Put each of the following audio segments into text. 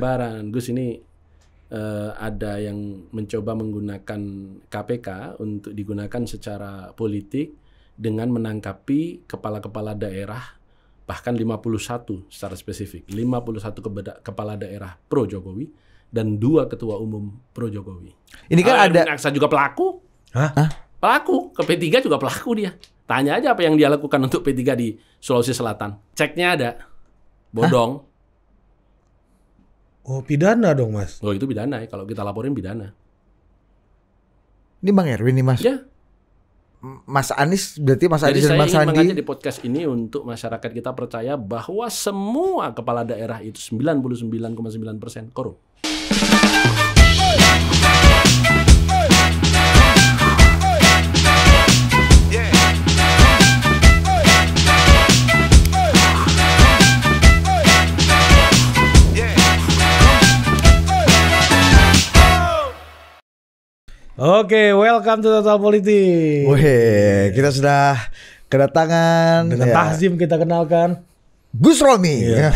gambaran Gus ini uh, ada yang mencoba menggunakan KPK untuk digunakan secara politik dengan menangkapi kepala-kepala daerah bahkan 51 secara spesifik, 51 kepala daerah pro Jokowi dan dua ketua umum pro Jokowi. Ini kan ah, ada Aksa juga pelaku. Hah? Pelaku, ke P3 juga pelaku dia. Tanya aja apa yang dia lakukan untuk P3 di Sulawesi Selatan. Ceknya ada. Bodong. Hah? Oh pidana dong mas. Oh itu pidana ya. Kalau kita laporin pidana. Ini Bang Erwin nih mas. Ya. Mas Anies berarti Mas Anies dan Mas Sandi. Jadi di podcast ini untuk masyarakat kita percaya bahwa semua kepala daerah itu 99,9% korup. Oke, welcome to Total Politik. Wih, kita sudah kedatangan dengan ya. Tahzim kita kenalkan. Gus Romi. Yeah.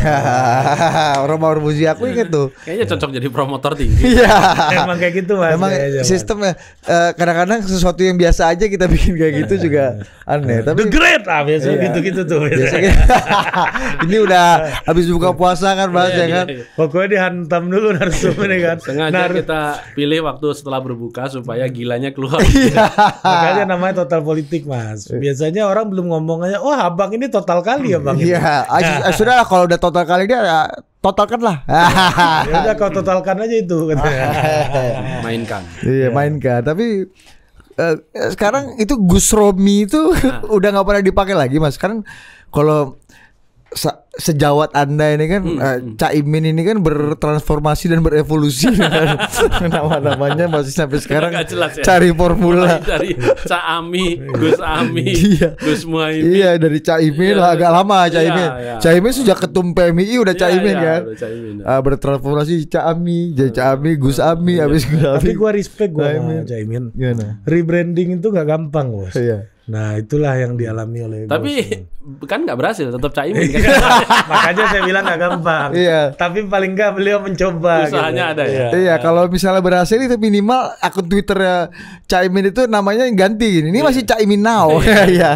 Romo Muzi aku iya. inget tuh. Kayaknya cocok jadi promotor tinggi. Iya. Emang kayak gitu Mas. Emang iya, iya, sistemnya kadang eh, kadang-kadang sesuatu yang biasa aja kita bikin kayak gitu juga aneh. Tapi The great lah biasanya yeah. gitu-gitu tuh. Biasanya. ini udah habis buka puasa kan Mas ya kan. Pokoknya dihantam dulu harus ini kan. Sengaja Nar- kita pilih waktu setelah berbuka supaya gilanya keluar. Iya. Makanya namanya total politik Mas. Biasanya orang belum ngomong aja, "Wah, oh, Abang ini total kali ya, Bang." Iya aja. Ya. Eh, sudah kalau udah total kali dia ya, totalkan lah. ya udah kau totalkan aja itu mainkan. Iya, ya. mainkan. Tapi uh, sekarang itu Gus Romi itu nah. udah nggak pernah dipakai lagi Mas. Sekarang kalau se sejawat anda ini kan hmm, uh, eh, hmm. Caimin ini kan bertransformasi dan berevolusi nama-namanya masih sampai sekarang jelas ya. cari formula Mulai dari Caami Gus Ami iya. Gus Muhaimin iya dari Caimin iya. lah agak lama Caimin iya, iya. Caimin sejak ketum PMI udah Caimin iya, iya, kan ah, iya, Caimin. Uh, bertransformasi Caami jadi Caami Gus Ami iya. habis Gus Ami tapi gua respect gua Caimin, Caimin. rebranding itu gak gampang bos iya Nah itulah yang hmm. dialami oleh Tapi kan nggak berhasil tetap caimin iya. kan? Makanya saya bilang nggak gampang Iya Tapi paling gak beliau mencoba gitu. Usahanya gitu. ada ya iya, iya kalau misalnya berhasil itu minimal akun Twitternya Caimin itu namanya ganti Ini iya. masih Caimin Now iya. iya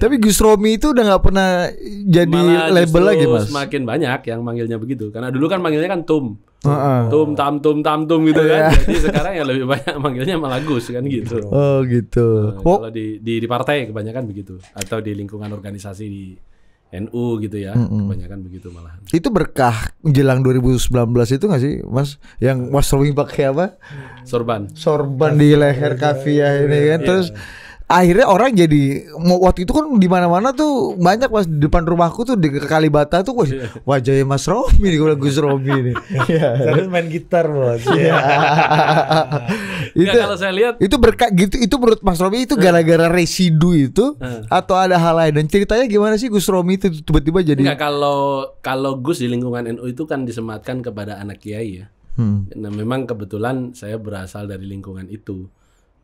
Tapi Gus Romi itu udah nggak pernah jadi Malah label lagi mas semakin banyak yang manggilnya begitu Karena dulu kan manggilnya kan Tum uh-uh. tum tam tum tam tum gitu kan. Iya. Jadi sekarang ya lebih banyak manggilnya malagus kan gitu. Oh gitu. Nah, oh. kalau di, di di partai kebanyakan begitu atau di lingkungan organisasi di NU gitu ya, mm -hmm. kebanyakan begitu malah. Itu berkah jelang 2019 itu gak sih, Mas? Yang Mas Romi pakai apa? Sorban. Sorban di leher kafiah ini kan. Iya. Terus akhirnya orang jadi waktu itu kan di mana-mana tuh banyak pas di depan rumahku tuh di Kalibata tuh wajah iya. wajahnya Mas Romi nih gue Gus Romi nih. Terus iya. main gitar bos. Iya. iya. itu kalau saya lihat itu berkat gitu itu menurut Mas Romi itu eh. gara-gara residu itu eh. atau ada hal lain dan ceritanya gimana sih Gus Romi itu tiba-tiba jadi Enggak kalau kalau Gus di lingkungan NU itu kan disematkan kepada anak kiai ya. Hmm. Nah, memang kebetulan saya berasal dari lingkungan itu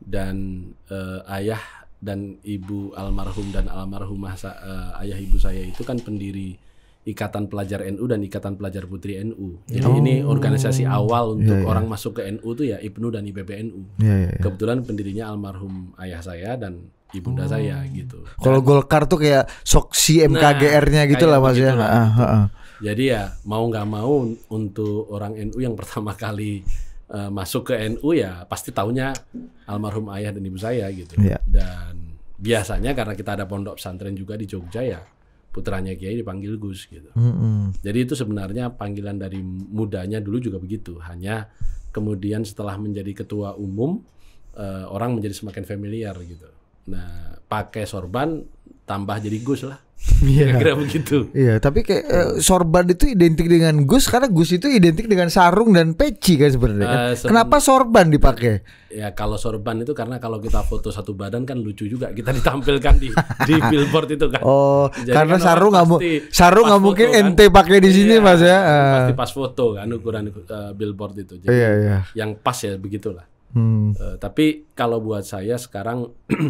dan uh, ayah dan ibu almarhum dan almarhumah eh, uh, ayah ibu saya itu kan pendiri Ikatan Pelajar NU dan Ikatan Pelajar Putri NU. Jadi oh. ini organisasi awal iya, untuk yeah, yeah. orang masuk ke NU tuh ya ibnu dan IPBNU. Yeah, yeah, yeah. Kebetulan pendirinya almarhum ayah saya dan ibunda oh. saya gitu. Kalau Golkar tuh kayak soksi MKGR-nya nah, gitu lah maksudnya. ya. Ah, ah, ah. Jadi ya mau nggak mau untuk orang NU yang pertama kali Eh, masuk ke NU ya pasti taunya almarhum ayah dan ibu saya gitu. Ya. Dan biasanya karena kita ada pondok pesantren juga di Jogja ya putranya Kiai dipanggil Gus gitu. Mm -hmm. Jadi itu sebenarnya panggilan dari mudanya dulu juga begitu. Hanya kemudian setelah menjadi ketua umum uh, orang menjadi semakin familiar gitu. Nah pakai sorban tambah jadi Gus lah. Iya. Kira-kira begitu. Iya, tapi kayak uh, sorban itu identik dengan Gus karena Gus itu identik dengan sarung dan peci kan sebenarnya. Uh, kan? Eh, Kenapa sorban dipakai? Ya kalau sorban itu karena kalau kita foto satu badan kan lucu juga kita ditampilkan di di billboard itu kan. Oh, Jadi kan karena kan sarung nggak sarung nggak mungkin kan. ente pakai di sini iya, mas ya. Uh. Pasti ah. pas foto kan ukuran uh, billboard itu. Jadi iya, iya. yang pas ya begitulah. Hmm. Uh, tapi kalau buat saya sekarang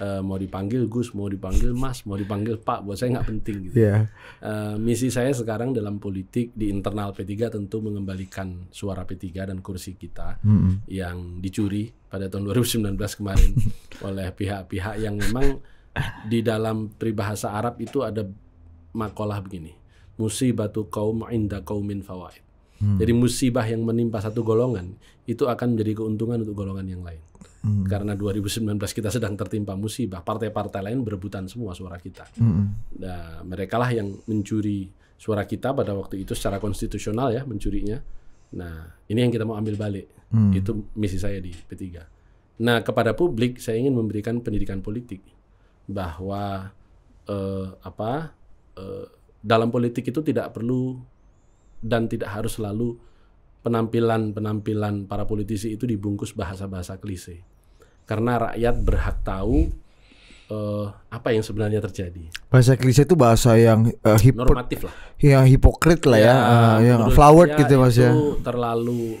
uh, mau dipanggil Gus, mau dipanggil Mas, mau dipanggil Pak, buat saya nggak penting gitu. Yeah. Iya. Uh, misi saya sekarang dalam politik di internal P3 tentu mengembalikan suara P3 dan kursi kita mm -hmm. yang dicuri pada tahun 2019 kemarin oleh pihak-pihak yang memang di dalam peribahasa Arab itu ada makalah begini, musibatu kaum inda kaumin fawaid. Hmm. Jadi musibah yang menimpa satu golongan itu akan menjadi keuntungan untuk golongan yang lain. Hmm. Karena 2019 kita sedang tertimpa musibah, partai-partai lain berebutan semua suara kita. Hmm. Nah, lah yang mencuri suara kita pada waktu itu secara konstitusional ya mencurinya. Nah, ini yang kita mau ambil balik. Hmm. Itu misi saya di P3. Nah, kepada publik saya ingin memberikan pendidikan politik bahwa eh, apa eh, dalam politik itu tidak perlu dan tidak harus selalu penampilan-penampilan para politisi itu dibungkus bahasa-bahasa klise. Karena rakyat berhak tahu uh, apa yang sebenarnya terjadi. Bahasa klise itu bahasa yang uh, hipo normatif lah. Yang hipokrit lah ya, ya uh, yang flowered gitu ya, Mas ya. Itu terlalu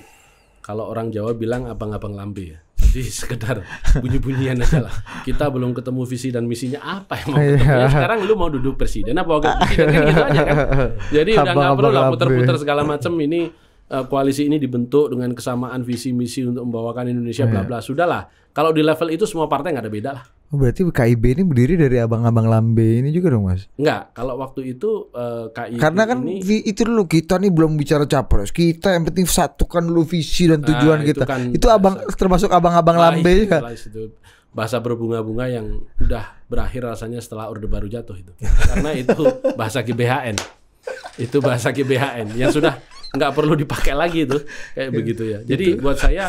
kalau orang Jawa bilang abang-abang lambe ya. Jadi sekedar bunyi-bunyian aja lah. Kita belum ketemu visi dan misinya apa yang mau ketemu. Iya. Ya, sekarang lu mau duduk presiden apa wakil presiden kan gitu aja kan. Jadi udah nggak perlu lah putar-putar segala macam ini uh, koalisi ini dibentuk dengan kesamaan visi misi untuk membawakan Indonesia bla bla eh. sudahlah kalau di level itu semua partai nggak ada beda lah oh, berarti KIB ini berdiri dari abang-abang lambe ini juga dong mas? Enggak, kalau waktu itu uh, eh, KIB Karena kan ini, itu dulu kita nih belum bicara capres Kita yang penting satukan dulu visi dan ah, tujuan nah, kita kan itu abang bahasa, termasuk abang-abang lambe ya Bahasa berbunga-bunga yang udah berakhir rasanya setelah Orde Baru jatuh itu Karena itu bahasa GBHN Itu bahasa GBHN yang sudah nggak perlu dipakai lagi itu kayak iya, begitu ya. Gitu. Jadi buat saya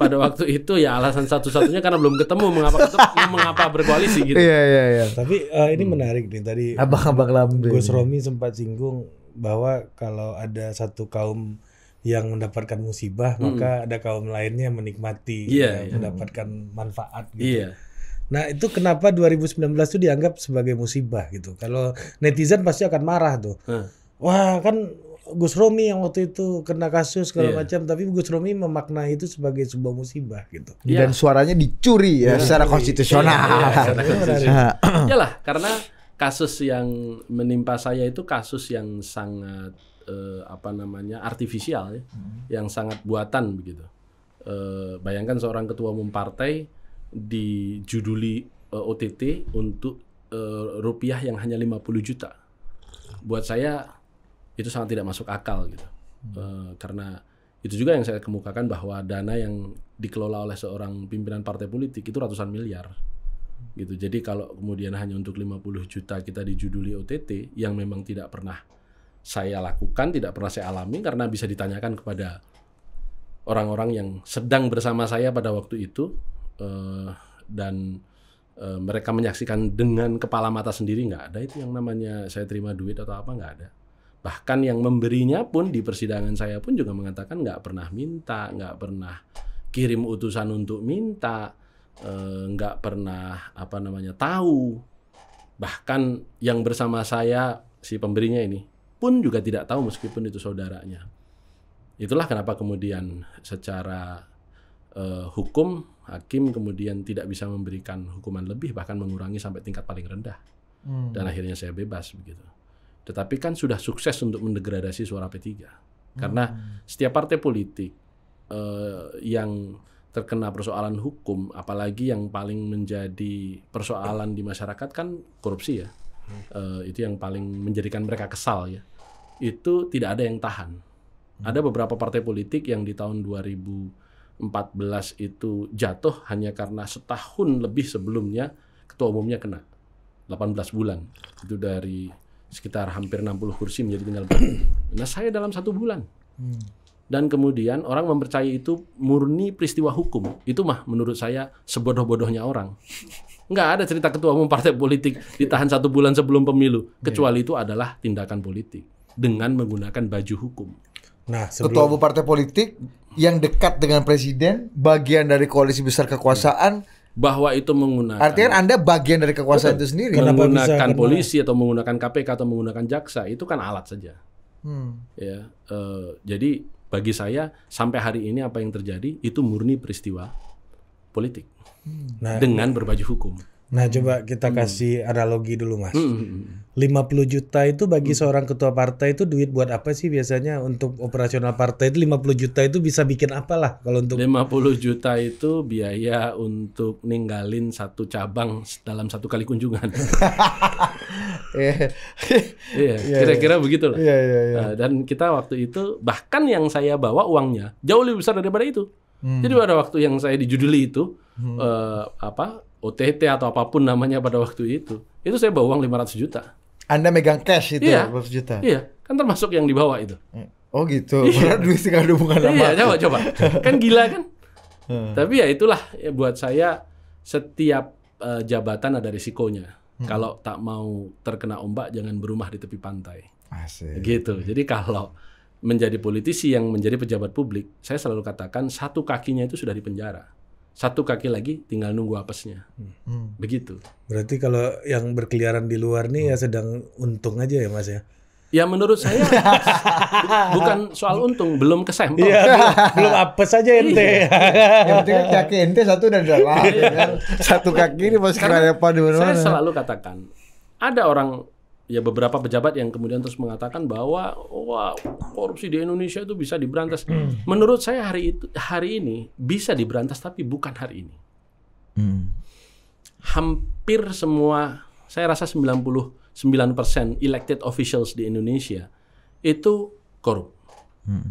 pada waktu itu ya alasan satu-satunya karena belum ketemu mengapa ketemu mengapa berkoalisi gitu. Iya iya iya. Tapi uh, ini menarik nih tadi. Abang-abang Lambe. Gus Romi sempat singgung bahwa kalau ada satu kaum yang mendapatkan musibah hmm. maka ada kaum lainnya menikmati yeah, ya, yeah. mendapatkan manfaat gitu. Yeah. Nah, itu kenapa 2019 itu dianggap sebagai musibah gitu. Kalau netizen pasti akan marah tuh. Hmm. Wah, kan Gus Romi yang waktu itu kena kasus segala yeah. macam, tapi Gus Romi memaknai itu sebagai sebuah musibah gitu. Yeah. Dan suaranya dicuri ya, yeah. secara konstitusional. Yeah, yeah, iya, secara iya, iya, konstitusional. Yalah, karena kasus yang menimpa saya itu kasus yang sangat eh, apa namanya artifisial ya, hmm. yang sangat buatan begitu. Eh, bayangkan seorang ketua umum partai dijuduli eh, OTT untuk eh, rupiah yang hanya 50 juta. Buat saya itu sangat tidak masuk akal gitu hmm. uh, karena itu juga yang saya kemukakan bahwa dana yang dikelola oleh seorang pimpinan partai politik itu ratusan miliar gitu jadi kalau kemudian hanya untuk 50 juta kita dijuduli OTT yang memang tidak pernah saya lakukan tidak pernah saya alami karena bisa ditanyakan kepada orang-orang yang sedang bersama saya pada waktu itu uh, dan eh, mereka menyaksikan dengan kepala mata sendiri nggak ada itu yang namanya saya terima duit atau apa nggak ada bahkan yang memberinya pun di persidangan saya pun juga mengatakan nggak pernah minta nggak pernah kirim utusan untuk minta eh, nggak e, pernah apa namanya tahu bahkan yang bersama saya si pemberinya ini pun juga tidak tahu meskipun itu saudaranya itulah kenapa kemudian secara e, hukum hakim kemudian tidak bisa memberikan hukuman lebih bahkan mengurangi sampai tingkat paling rendah hmm. dan akhirnya saya bebas begitu tetapi kan sudah sukses untuk mendegradasi suara P3. Karena hmm. setiap partai politik eh, yang terkena persoalan hukum, apalagi yang paling menjadi persoalan di masyarakat kan korupsi ya. Eh, itu yang paling menjadikan mereka kesal ya. Itu tidak ada yang tahan. Hmm. Ada beberapa partai politik yang di tahun 2014 itu jatuh hanya karena setahun lebih sebelumnya ketua umumnya kena. 18 bulan. Itu dari sekitar hampir 60 kursi menjadi tinggal Nah saya dalam satu bulan. Hmm. Dan kemudian orang mempercayai itu murni peristiwa hukum. Itu mah menurut saya sebodoh-bodohnya orang. Nggak ada cerita ketua umum partai politik ditahan satu bulan sebelum pemilu. Kecuali itu adalah tindakan politik. Dengan menggunakan baju hukum. Nah, sebelum... Ketua umum partai politik yang dekat dengan presiden, bagian dari koalisi besar kekuasaan, yeah bahwa itu menggunakan Artinya Anda bagian dari kekuasaan betul, itu sendiri. Menggunakan bisa, polisi atau menggunakan KPK atau menggunakan jaksa itu kan alat saja. Hmm. Ya, uh, jadi bagi saya sampai hari ini apa yang terjadi itu murni peristiwa politik. Hmm. Nah, dengan berbaju hukum. Nah, hmm. coba kita hmm. kasih hmm. analogi dulu, Mas. Hmm. 50 hmm, hmm. juta itu bagi hmm. seorang ketua partai itu duit buat apa sih biasanya untuk operasional partai itu 50 juta itu bisa bikin apalah kalau untuk 50 juta itu biaya untuk ninggalin satu cabang dalam satu kali kunjungan. Iya. yeah. Iya, kira-kira begitu lah. Yeah, yeah, yeah. Nah, dan kita waktu itu bahkan yang saya bawa uangnya jauh lebih besar daripada itu. Hmm. Jadi pada waktu yang saya dijuduli itu hmm. uh, apa OTT atau apapun namanya pada waktu itu, itu saya bawa uang 500 juta. Anda megang cash itu iya, 500 juta? Iya, kan termasuk yang dibawa itu. Oh gitu, iya. duit sih ada hubungan sama Iya, coba, coba. Kan gila kan? Hmm. Tapi ya itulah ya buat saya setiap uh, jabatan ada risikonya. Hmm. Kalau tak mau terkena ombak, jangan berumah di tepi pantai. Asik. Gitu. Jadi kalau menjadi politisi yang menjadi pejabat publik, saya selalu katakan satu kakinya itu sudah di penjara satu kaki lagi tinggal nunggu apesnya. Hmm. Begitu. Berarti kalau yang berkeliaran di luar nih hmm. ya sedang untung aja ya Mas ya. Ya menurut saya bukan soal untung, belum kesempat. Iya, belum, belum apes aja iya. ente. Iya. yang penting kan kaki ente satu dan iya. dalam. Satu kaki ini masih kerayapan di mana Saya selalu katakan, ada orang ya beberapa pejabat yang kemudian terus mengatakan bahwa wah korupsi di Indonesia itu bisa diberantas. Hmm. Menurut saya hari itu hari ini bisa diberantas tapi bukan hari ini. Hmm. Hampir semua saya rasa 99% elected officials di Indonesia itu korup. Hmm.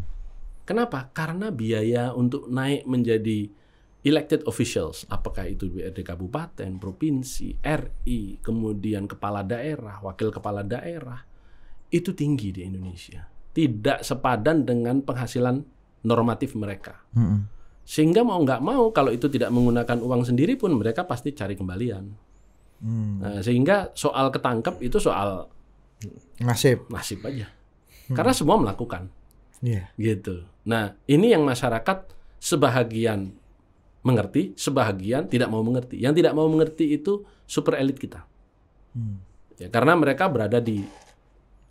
Kenapa? Karena biaya untuk naik menjadi elected officials, apakah itu BRD kabupaten, provinsi, RI, kemudian kepala daerah, wakil kepala daerah, itu tinggi di Indonesia. Tidak sepadan dengan penghasilan normatif mereka. Hmm. Sehingga mau nggak mau kalau itu tidak menggunakan uang sendiri pun mereka pasti cari kembalian. Hmm. Nah, sehingga soal ketangkep itu soal nasib, nasib aja. Hmm. Karena semua melakukan. Yeah. Gitu. Nah ini yang masyarakat sebahagian mengerti, sebahagian tidak mau mengerti. Yang tidak mau mengerti itu super elit kita. Hmm. Ya, karena mereka berada di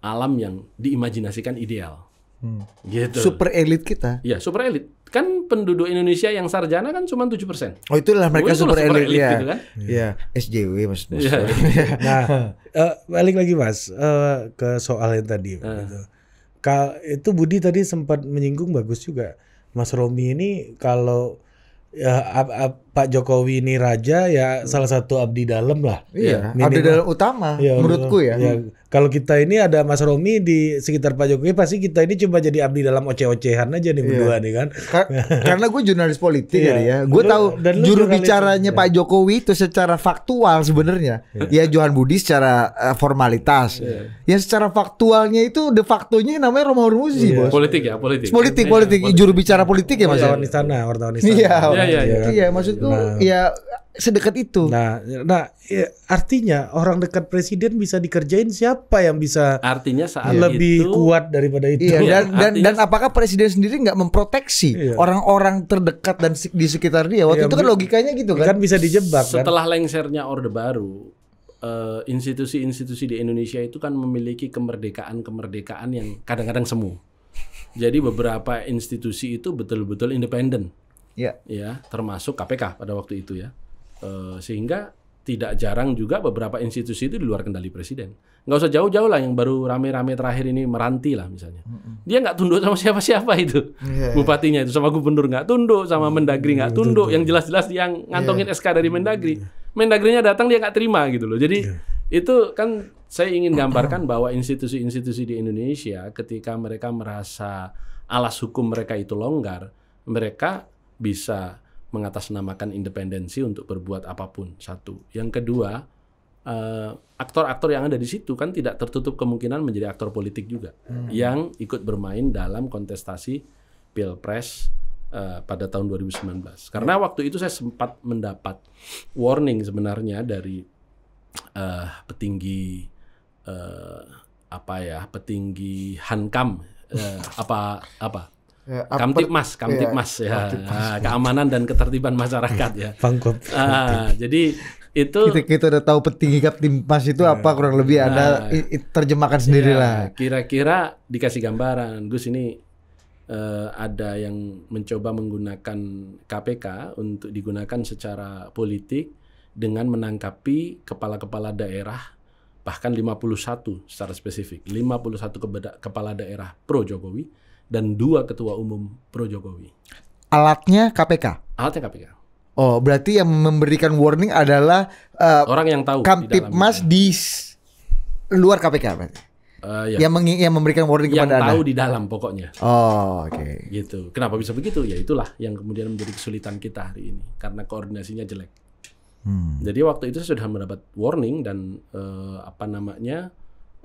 alam yang diimajinasikan ideal. Hmm. Gitu. Super elit kita. Iya, super elit. Kan penduduk Indonesia yang sarjana kan cuma 7%. Oh, itulah mereka oh, super, super elit, ya. Gitu kan? Iya, SJW Mas. Iya. nah, uh, balik lagi Mas uh, ke soal yang tadi uh. gitu. itu Budi tadi sempat menyinggung bagus juga. Mas Romi ini kalau uh, I, I Pak Jokowi ini raja ya salah satu abdi dalam lah. Iya, minimal. abdi dalam utama ya, menurutku ya. ya. Kalau kita ini ada Mas Romi di sekitar Pak Jokowi ya pasti kita ini cuma jadi abdi dalam oceh-ocehan aja nih iya. berdua nih kan. Ka karena gue jurnalis politik iya. ya. Gue tahu dan juru bicaranya ya. Pak Jokowi itu secara faktual sebenarnya. Iya. Ya Johan Budi secara uh, formalitas. Iya. Ya secara faktualnya itu de facto-nya namanya Romo Hormuzi, iya. Bos. Politik ya, politik. Politik, politik. Iya, politik. Juru bicara politik ya Mas. Iya, wartawan istana, wartawan iya. istana. Iya, iya, iya. Iya, maksud itu nah, ya sedekat itu. Nah, nah ya, artinya orang dekat presiden bisa dikerjain siapa yang bisa artinya saat lebih itu, kuat daripada itu. Iya, dan iya, dan, apakah presiden sendiri nggak memproteksi iya. orang-orang iya. terdekat dan di sekitar dia? Waktu iya, itu kan logikanya gitu kan. Kan bisa dijebak kan? Setelah kan? lengsernya Orde Baru, eh, institusi-institusi uh, institusi -institusi di Indonesia itu kan memiliki kemerdekaan-kemerdekaan yang kadang-kadang semu. Jadi beberapa institusi itu betul-betul independen ya, ya termasuk KPK pada waktu itu ya, e, sehingga tidak jarang juga beberapa institusi itu di luar kendali presiden. Nggak usah jauh-jauh lah yang baru rame-rame terakhir ini meranti lah misalnya. Dia nggak tunduk sama siapa-siapa itu. Yeah. Iya. Bupatinya itu sama gubernur nggak tunduk, sama mendagri nggak iya, tunduk. Yang jelas-jelas yang ngantongin yeah. SK dari mendagri. Iya. Mendagrinya datang dia nggak terima gitu loh. Jadi yeah. itu kan saya ingin gambarkan bahwa institusi-institusi di Indonesia ketika mereka merasa alas hukum mereka itu longgar, mereka bisa mengatasnamakan independensi untuk berbuat apapun satu. Yang kedua, eh, aktor-aktor uh, yang ada di situ kan tidak tertutup kemungkinan menjadi aktor politik juga hmm. yang ikut bermain dalam kontestasi pilpres uh, pada tahun 2019. Karena hmm. waktu itu saya sempat mendapat warning sebenarnya dari uh, petinggi uh, apa ya petinggi Hankam uh, apa apa Ya, mas, kamtip ya, ya. Ah, keamanan dan ketertiban masyarakat ya. Ah, jadi itu kita, kita udah tahu petinggi mas itu ya. apa kurang lebih nah, ada ah. terjemahkan sendirilah. Iya, ya, kira-kira dikasih gambaran, Gus ini uh, ada yang mencoba menggunakan KPK untuk digunakan secara politik dengan menangkapi kepala-kepala daerah bahkan 51 secara spesifik, 51 kepala daerah pro Jokowi dan dua ketua umum pro Jokowi. Alatnya KPK. Alatnya KPK. Oh, berarti yang memberikan warning adalah uh, orang yang tahu Kamtipmas di, di ya. luar KPK berarti. Uh, ya. Yang meng yang memberikan warning yang kepada Anda. Yang tahu di dalam pokoknya. Oh, oke. Okay. Gitu. Kenapa bisa begitu? Ya itulah yang kemudian menjadi kesulitan kita hari ini karena koordinasinya jelek. Hmm. Jadi waktu itu saya sudah mendapat warning dan uh, apa namanya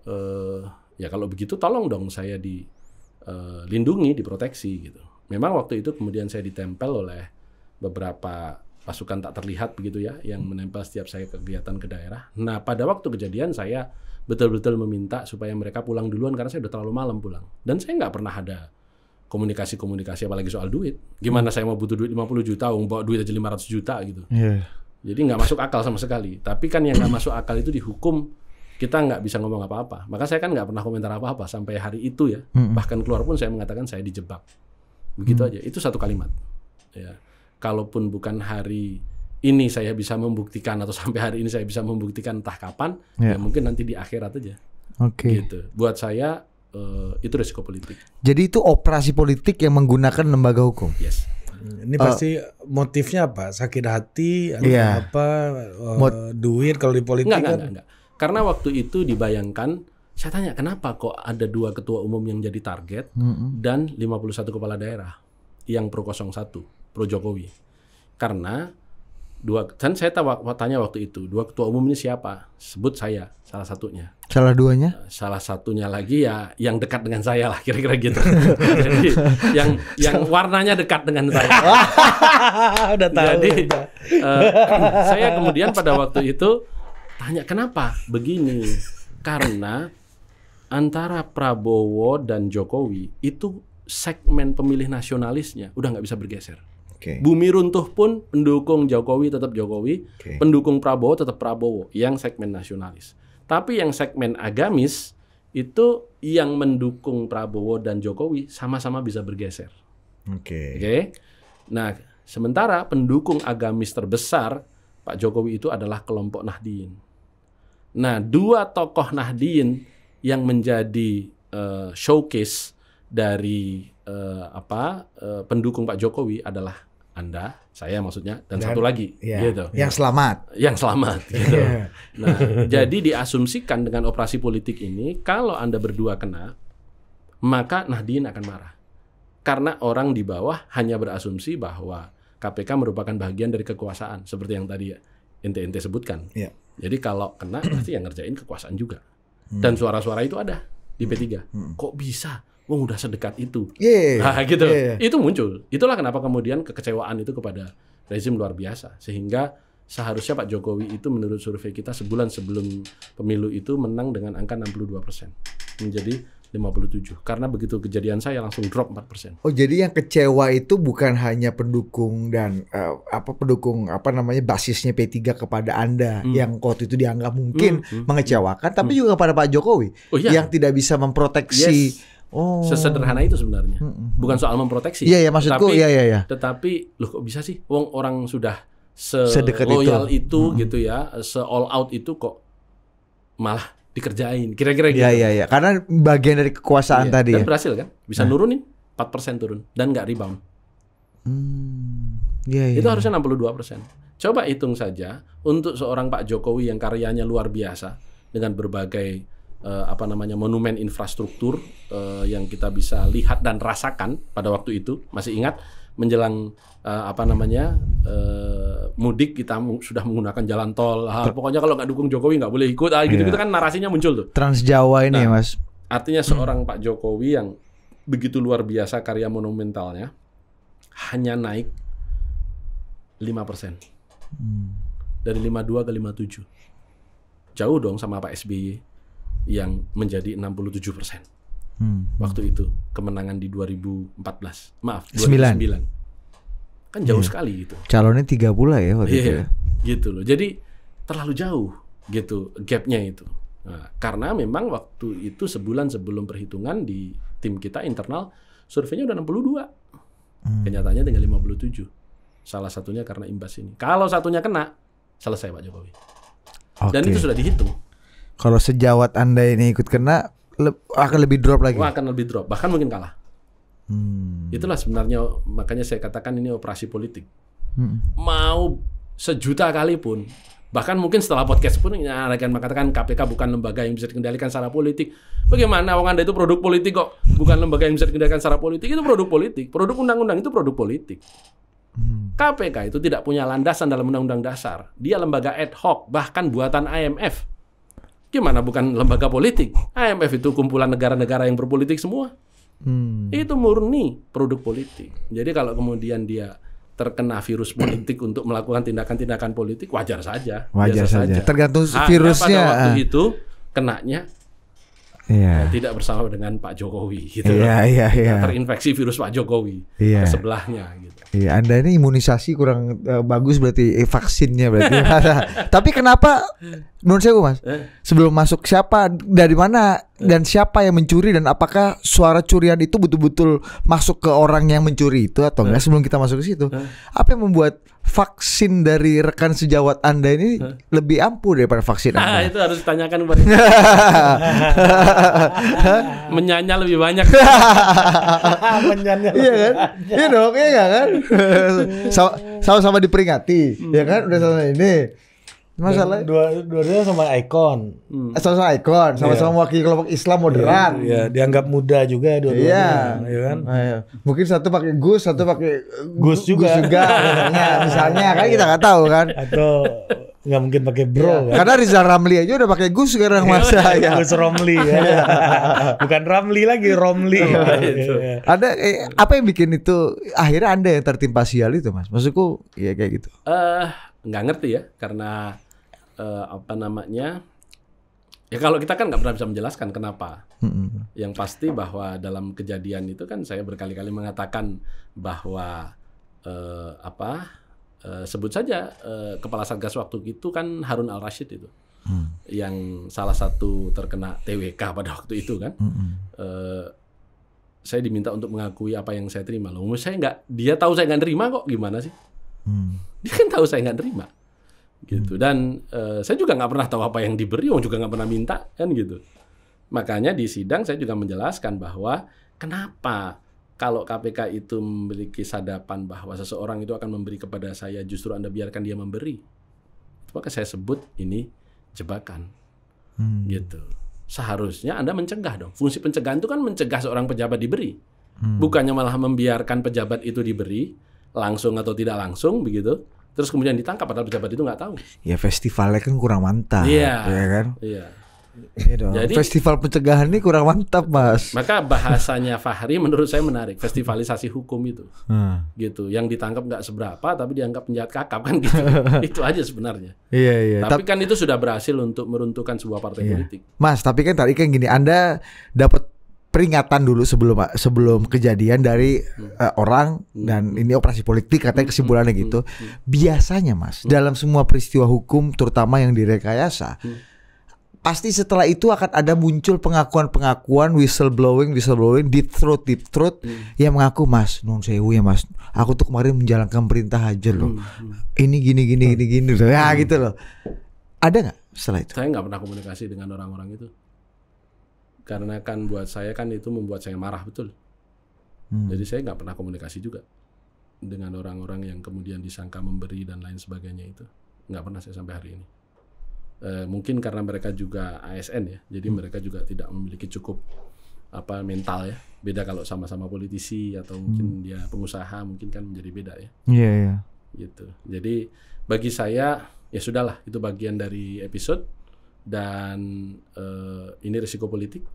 uh, ya kalau begitu tolong dong saya di Eh, lindungi, diproteksi gitu. Memang waktu itu kemudian saya ditempel oleh beberapa pasukan tak terlihat begitu ya yang menempel setiap saya kegiatan ke daerah. Nah, pada waktu kejadian saya betul-betul meminta supaya mereka pulang duluan karena saya udah terlalu malam pulang. Dan saya nggak pernah ada komunikasi-komunikasi apalagi soal duit. Gimana saya mau butuh duit 50 juta, um, bawa duit aja 500 juta gitu. Yeah. Jadi nggak masuk akal sama sekali. Tapi kan yang nggak masuk akal itu dihukum kita nggak bisa ngomong apa-apa. Maka saya kan nggak pernah komentar apa-apa sampai hari itu ya. Hmm. Bahkan keluar pun saya mengatakan saya dijebak. Begitu hmm. aja. Itu satu kalimat. Ya. Kalaupun bukan hari ini saya bisa membuktikan atau sampai hari ini saya bisa membuktikan entah kapan, yeah. ya mungkin nanti di akhirat aja. Oke. Okay. Gitu. Buat saya uh, itu risiko politik. Jadi itu operasi politik yang menggunakan lembaga hukum. Yes. Ini eh. pasti motifnya apa? Sakit hati atau yeah. apa? Uh, duit kalau di politik enggak, kan? Enggak, enggak, enggak karena waktu itu dibayangkan, saya tanya kenapa kok ada dua ketua umum yang jadi target mm-hmm. dan 51 kepala daerah yang pro 01, pro Jokowi. Karena dua kan saya tanya waktu itu dua ketua umum ini siapa sebut saya salah satunya salah duanya eh, salah satunya lagi ya yang dekat dengan saya lah kira-kira gitu jadi yang yang warnanya dekat dengan saya udah tahu jadi Uh, saya kemudian pada waktu itu Tanya kenapa? Begini, karena antara Prabowo dan Jokowi itu segmen pemilih nasionalisnya udah nggak bisa bergeser. Okay. Bumi runtuh pun pendukung Jokowi tetap Jokowi, okay. pendukung Prabowo tetap Prabowo yang segmen nasionalis. Tapi yang segmen agamis itu yang mendukung Prabowo dan Jokowi sama-sama bisa bergeser. Oke. Okay. Okay? Nah, sementara pendukung agamis terbesar Pak Jokowi itu adalah kelompok Nahdien. Nah, dua tokoh nahdien yang menjadi uh, showcase dari uh, apa uh, pendukung Pak Jokowi adalah Anda, saya maksudnya, dan, dan satu lagi, ya, gitu. Yang selamat. Yang selamat, gitu. Iya. nah, jadi diasumsikan dengan operasi politik ini, kalau Anda berdua kena, maka nahdien akan marah. Karena orang di bawah hanya berasumsi bahwa KPK merupakan bagian dari kekuasaan, seperti yang tadi ente-ente sebutkan. Yeah. Jadi kalau kena pasti yang ngerjain kekuasaan juga. Hmm. Dan suara-suara itu ada di P3. Hmm. Kok bisa? Wah udah sedekat itu. Yeah, iya, iya. nah gitu. Iya, itu muncul. Itulah kenapa kemudian kekecewaan itu kepada rezim luar biasa. Sehingga seharusnya Pak Jokowi itu menurut survei kita sebulan sebelum pemilu itu menang dengan angka 62 persen. Menjadi 57. Karena begitu kejadian saya langsung drop 4%. Oh, jadi yang kecewa itu bukan hanya pendukung dan uh, apa pendukung apa namanya basisnya P3 kepada Anda hmm. yang waktu itu dianggap mungkin hmm. Hmm. mengecewakan, tapi hmm. juga pada Pak Jokowi oh, iya. yang tidak bisa memproteksi yes. Oh. Sesederhana itu sebenarnya. Hmm, hmm, bukan soal memproteksi. Iya, ya maksudku iya iya ya. Tetapi loh kok bisa sih wong orang sudah se loyal itu, itu hmm. gitu ya, se all out itu kok malah dikerjain. Kira-kira iya, gitu. ya iya iya. Karena bagian dari kekuasaan iya. tadi. Dan ya? berhasil kan? Bisa nah. nurunin 4% turun dan nggak rebound. Hmm. Iya iya. Itu harusnya 62%. Coba hitung saja untuk seorang Pak Jokowi yang karyanya luar biasa dengan berbagai eh, apa namanya monumen infrastruktur eh, yang kita bisa lihat dan rasakan pada waktu itu. Masih ingat menjelang uh, apa namanya uh, mudik kita sudah menggunakan jalan tol. Ha, ah, pokoknya kalau nggak dukung Jokowi nggak boleh ikut. Ah, gitu-gitu yeah. kan narasinya muncul tuh. Trans Jawa ini ya, nah, mas. Artinya seorang Pak Jokowi yang begitu luar biasa karya monumentalnya hanya naik 5%. persen hmm. Dari 52 ke 57. Jauh dong sama Pak SBY yang menjadi 67%. Hmm. Waktu itu kemenangan di 2014. Maaf, 2009. 9. Kan jauh yeah. sekali gitu. Calonnya tiga pula ya waktu yeah, itu iya, ya. Gitu loh. Jadi terlalu jauh gitu gapnya itu. Nah, karena memang waktu itu sebulan sebelum perhitungan di tim kita internal surveinya udah 62. Hmm. Kenyataannya tinggal 57. Salah satunya karena imbas ini. Kalau satunya kena, selesai Pak Jokowi. Okay. Dan itu sudah dihitung. Kalau sejawat Anda ini ikut kena, le akan lebih drop lagi. Wah, akan lebih drop, bahkan mungkin kalah. Hmm. Itulah sebenarnya makanya saya katakan ini operasi politik. Hmm. Mau sejuta kali pun bahkan mungkin setelah podcast pun ya, akan mengatakan KPK bukan lembaga yang bisa dikendalikan secara politik. Bagaimana wong Anda itu produk politik kok bukan lembaga yang bisa dikendalikan secara politik itu produk politik. Produk undang-undang itu produk politik. Hmm. KPK itu tidak punya landasan dalam undang-undang dasar. Dia lembaga ad hoc bahkan buatan IMF. Gimana bukan lembaga politik? IMF itu kumpulan negara-negara yang berpolitik semua. Hmm. Itu murni produk politik. Jadi kalau kemudian dia terkena virus politik untuk melakukan tindakan-tindakan politik wajar saja. Wajar saja. saja. Tergantung Hanya virusnya. Pada waktu ah. itu kenanya yeah. tidak bersama dengan Pak Jokowi gitu yeah, iya, Yeah, yeah. Iya. terinfeksi virus Pak Jokowi yeah. Iya. sebelahnya gitu. Iya, yeah, Anda ini imunisasi kurang uh, bagus berarti eh, vaksinnya berarti. Tapi kenapa menurut saya Mas, eh? sebelum masuk siapa dari mana dan siapa yang mencuri dan apakah suara curian itu betul-betul masuk ke orang yang mencuri itu atau enggak eh? sebelum kita masuk ke situ? Apa yang membuat vaksin dari rekan sejawat Anda ini huh? lebih ampuh daripada vaksin ah, Anda. Ah, itu harus ditanyakan kepada Menyanya lebih banyak. Menyanya. Iya kan? Iya dong, iya kan? Sama-sama diperingati, ya kan? Udah sama ini Masalah dua dua-duanya sama ikon. Hmm. Eh, sama-sama ikon, sama-sama yeah. Iya. wakil kelompok Islam iya, moderat. Iya, yeah, yeah. dianggap muda juga dua-duanya, yeah. ya iya kan? Nah, iya. Mungkin satu pakai Gus, satu pakai Gus juga. Gus juga misalnya, misalnya kan kita nggak tahu kan. Atau nggak mungkin pakai bro yeah. kan? Karena Rizal Ramli aja udah pakai Gus sekarang masa ya. Gus Romli ya. Bukan Ramli lagi, Romli. ya. Ada eh, apa yang bikin itu akhirnya Anda yang tertimpa sial itu, Mas? Maksudku ya kayak gitu. Eh, uh, nggak ngerti ya karena uh, apa namanya ya kalau kita kan nggak pernah bisa menjelaskan kenapa yang pasti bahwa dalam kejadian itu kan saya berkali-kali mengatakan bahwa uh, apa uh, sebut saja uh, kepala satgas waktu itu kan Harun Al Rashid itu hmm. yang salah satu terkena TWK pada waktu itu kan hmm. uh, saya diminta untuk mengakui apa yang saya terima loh saya nggak dia tahu saya nggak terima kok gimana sih hmm. dia kan tahu saya nggak terima gitu hmm. dan uh, saya juga nggak pernah tahu apa yang diberi Om juga nggak pernah minta kan gitu makanya di sidang saya juga menjelaskan bahwa kenapa kalau KPK itu memiliki sadapan bahwa seseorang itu akan memberi kepada saya justru anda biarkan dia memberi maka saya sebut ini jebakan hmm. gitu seharusnya anda mencegah dong fungsi pencegahan itu kan mencegah seorang pejabat diberi hmm. bukannya malah membiarkan pejabat itu diberi langsung atau tidak langsung begitu terus kemudian ditangkap padahal pejabat itu nggak tahu. Ya festivalnya kan kurang mantap, iya, ya kan? Iya. Yeah. Jadi, Festival pencegahan ini kurang mantap, Mas. Maka bahasanya Fahri menurut saya menarik. Festivalisasi hukum itu, hmm. gitu. Yang ditangkap nggak seberapa, tapi dianggap penjahat kakap kan gitu. itu aja sebenarnya. Iya iya. Tapi, Ta kan itu sudah berhasil untuk meruntuhkan sebuah partai yeah. politik. Mas, tapi kan tadi kan gini, Anda dapat peringatan dulu sebelum sebelum kejadian dari hmm. uh, orang hmm. dan ini operasi politik katanya hmm. kesimpulannya hmm. gitu. Biasanya Mas, hmm. dalam semua peristiwa hukum terutama yang direkayasa hmm. pasti setelah itu akan ada muncul pengakuan-pengakuan whistle blowing whistle blowing di throat deep throat hmm. yang mengaku Mas, nun sewu ya Mas. Aku tuh kemarin menjalankan perintah aja loh. Hmm. Ini gini gini gini gini ya, hmm. Ya gitu loh. Ada nggak setelah itu? Saya nggak pernah komunikasi dengan orang-orang itu karena kan buat saya kan itu membuat saya marah betul hmm. jadi saya nggak pernah komunikasi juga dengan orang-orang yang kemudian disangka memberi dan lain sebagainya itu nggak pernah saya sampai hari ini e, mungkin karena mereka juga ASN ya jadi hmm. mereka juga tidak memiliki cukup apa mental ya beda kalau sama-sama politisi atau hmm. mungkin dia pengusaha mungkin kan menjadi beda ya iya yeah, yeah. gitu jadi bagi saya ya sudahlah itu bagian dari episode dan uh, ini risiko politik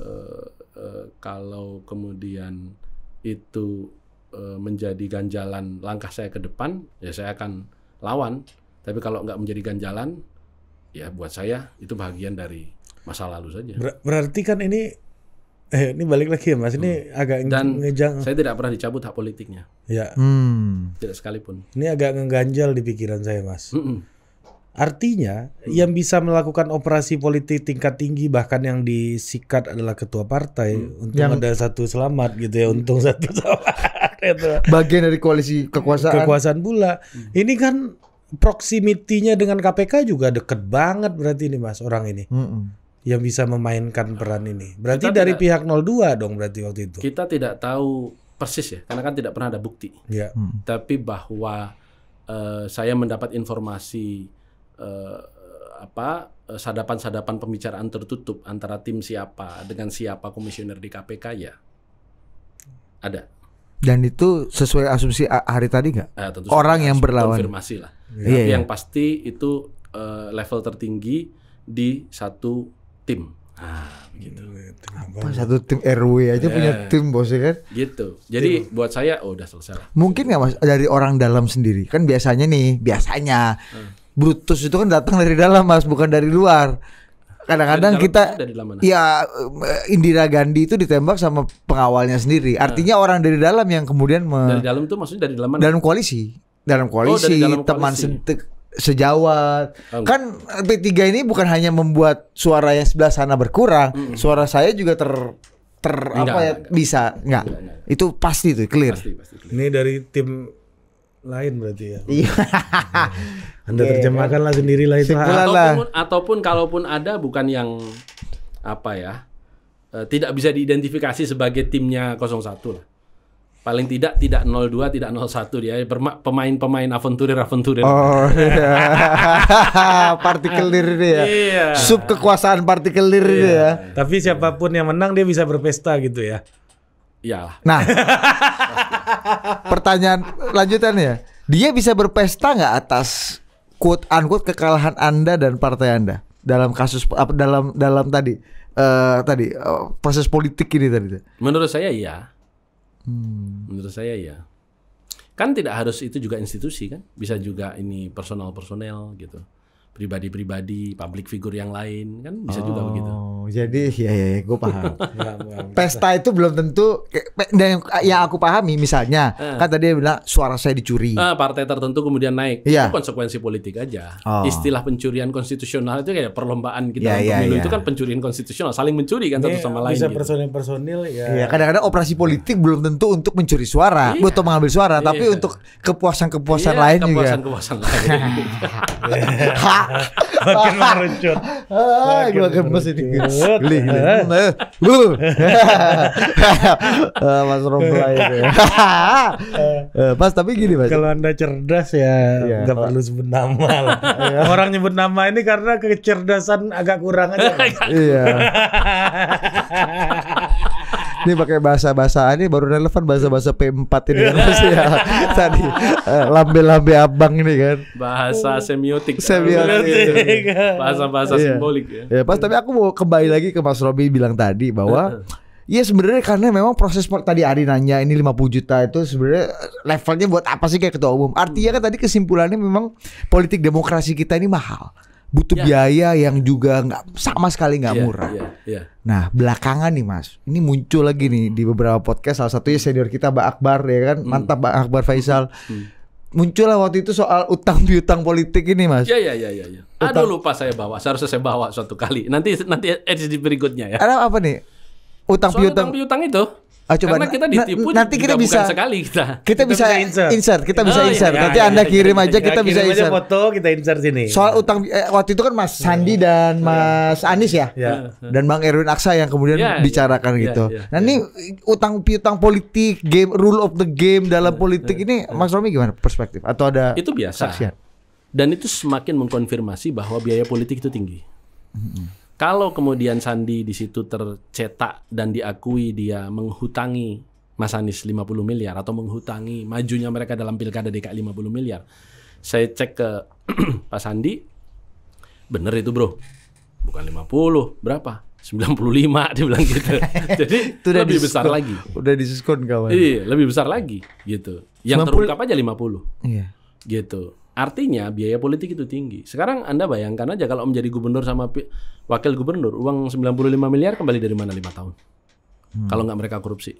uh, kalau kemudian itu uh, menjadi ganjalan langkah saya ke depan, ya saya akan lawan. Tapi kalau nggak menjadi ganjalan, ya buat saya itu bagian dari masa lalu saja. Ber berarti kan ini eh ini balik lagi ya Mas, ini hmm. agak Dan ngejang. saya tidak pernah dicabut hak politiknya. Ya. Hmm. Tidak sekalipun. Ini agak ngeganjal di pikiran saya Mas. Mm -mm Artinya, hmm. yang bisa melakukan operasi politik tingkat tinggi bahkan yang disikat adalah ketua partai. Hmm. untuk yang... ada satu selamat gitu ya, untung hmm. satu selamat. Gitu. Bagian dari koalisi kekuasaan. Kekuasaan pula. Hmm. Ini kan proximity-nya dengan KPK juga deket banget berarti ini Mas orang ini. Hmm. Yang bisa memainkan peran ini. Berarti kita dari tidak, pihak 02 dong berarti waktu itu. Kita tidak tahu persis ya, karena kan tidak pernah ada bukti. Ya. Hmm. Tapi bahwa uh, saya mendapat informasi eh, apa eh, sadapan-sadapan pembicaraan tertutup antara tim siapa dengan siapa komisioner di KPK ya ada dan itu sesuai asumsi hari tadi nggak eh, orang yang berlawan konfirmasi lah ya. tapi ya. yang pasti itu eh, level tertinggi di satu tim ah gitu apa satu tim RW aja yeah. punya iya. tim bos ya kan gitu jadi tim. buat saya oh udah selesai mungkin nggak mas dari orang dalam sendiri kan biasanya nih biasanya hmm Brutus itu kan datang dari dalam mas bukan dari luar kadang-kadang kita ya eh, Indira Gandhi itu ditembak sama pengawalnya sendiri nah. artinya nah. orang dari dalam yang kemudian me, dari dalam itu maksudnya dari dalam mana? dalam koalisi dalam oh, koalisi oh, dalam teman koalisi. sejawat oh. kan eh, P3 ini bukan hanya membuat suara yang sebelah sana berkurang mm -hmm. suara saya juga ter ter enggak, apa ya enggak. bisa enggak. enggak, enggak. itu pasti itu clear. Pasti, pasti clear ini dari tim lain berarti ya. Iya. Anda yeah, terjemahkanlah kan? sendirilah itu. Ataupun, lah. ataupun kalaupun ada bukan yang apa ya? E, tidak bisa diidentifikasi sebagai timnya 01 lah. Paling tidak tidak 02, tidak 01 dia pemain-pemain aventurir aventurir. Oh. Iya. partikel diri dia. Iya. Sub kekuasaan partikel diri iya. dia. Iya. Tapi siapapun yang menang dia bisa berpesta gitu ya. Iya. Nah, pertanyaan lanjutannya, dia bisa berpesta nggak atas quote unquote kekalahan Anda dan partai Anda dalam kasus dalam dalam tadi uh, tadi uh, proses politik ini tadi? Menurut saya iya. Hmm. Menurut saya iya. Kan tidak harus itu juga institusi kan, bisa juga ini personal personel gitu pribadi-pribadi, public figure yang lain kan bisa oh, juga begitu. Jadi ya ya, ya gue paham. Pesta itu belum tentu dan ah, yang aku pahami misalnya eh. kan tadi dia bilang suara saya dicuri. Eh, partai tertentu kemudian naik. Ya. Itu iya. konsekuensi politik aja. Oh. Istilah pencurian konstitusional itu kayak perlombaan kita yeah, iya, pemilu ya. itu kan pencurian konstitusional, saling mencuri kan Ini satu iya, sama lain. Bisa gitu. personil-personil ya. Iya, kadang-kadang operasi politik belum tentu untuk mencuri suara, yeah. untuk mengambil suara, tapi untuk kepuasan-kepuasan lain kepuasan -kepuasan juga. Kepuasan-kepuasan lain. makin merucut. Ah, gemes ini. Geli geli. Eh. Eh, eh, Mas Romla itu. Mas tapi gini Mas. Kalau Anda cerdas ya iya. nggak perlu sebut nama lah. Iya. Orang nyebut nama ini karena kecerdasan agak kurang aja. Iya ini pakai bahasa-bahasa ini baru relevan bahasa-bahasa P4 ini kan masih ya tadi eh, lambe-lambe abang ini kan. Bahasa oh. semiotik. Semiotik. Bahasa-bahasa iya. simbolik ya. Ya pas tapi aku mau kembali lagi ke Mas Robi bilang tadi bahwa Iya sebenarnya karena memang proses tadi Ari nanya ini 50 juta itu sebenarnya levelnya buat apa sih kayak ketua umum? Artinya kan tadi kesimpulannya memang politik demokrasi kita ini mahal butuh yeah. biaya yang juga nggak sama sekali nggak iya, murah. Yeah, yeah. Nah belakangan nih mas, ini muncul lagi nih di beberapa podcast salah satunya senior kita Mbak Akbar ya kan, mm. mantap Mbak Akbar Faisal. Mm. Muncul lah waktu itu soal utang piutang politik ini mas. Iya iya iya iya. Ya. Aduh lupa saya bawa, seharusnya saya bawa suatu kali. Nanti nanti edisi berikutnya ya. Ada apa nih? Utang piutang. Utang piutang itu Ah, coba Karena kita ditipu nanti kita bisa sekali kita. Kita, kita bisa, insert. insert, kita oh, bisa insert. Iya, nanti iya, Anda iya, kirim iya, aja iya, kita kirim bisa insert. foto kita insert sini. Soal utang eh, waktu itu kan Mas Sandi iya. dan Mas Anies ya. Dan Bang Erwin Aksa yang kemudian bicarakan gitu. Nah, ini utang piutang politik, game rule of the game dalam politik ini Mas Romi gimana perspektif atau ada Itu biasa. Saksian? Dan itu semakin mengkonfirmasi bahwa biaya politik itu tinggi. Mm -hmm. Kalau kemudian Sandi di situ tercetak dan diakui dia menghutangi Mas Anies 50 miliar atau menghutangi majunya mereka dalam pilkada DKI 50 miliar. Saya cek ke Pak Sandi, bener itu bro, bukan 50, berapa? 95 dia bilang gitu. Jadi itu udah lebih besar lagi. Udah diskon kawan. Iya, lebih besar lagi gitu. Yang 90, terungkap aja 50. Iya. Gitu. Artinya biaya politik itu tinggi. Sekarang Anda bayangkan aja kalau menjadi gubernur sama wakil gubernur, uang 95 miliar kembali dari mana lima tahun? Hmm. Kalau nggak mereka korupsi.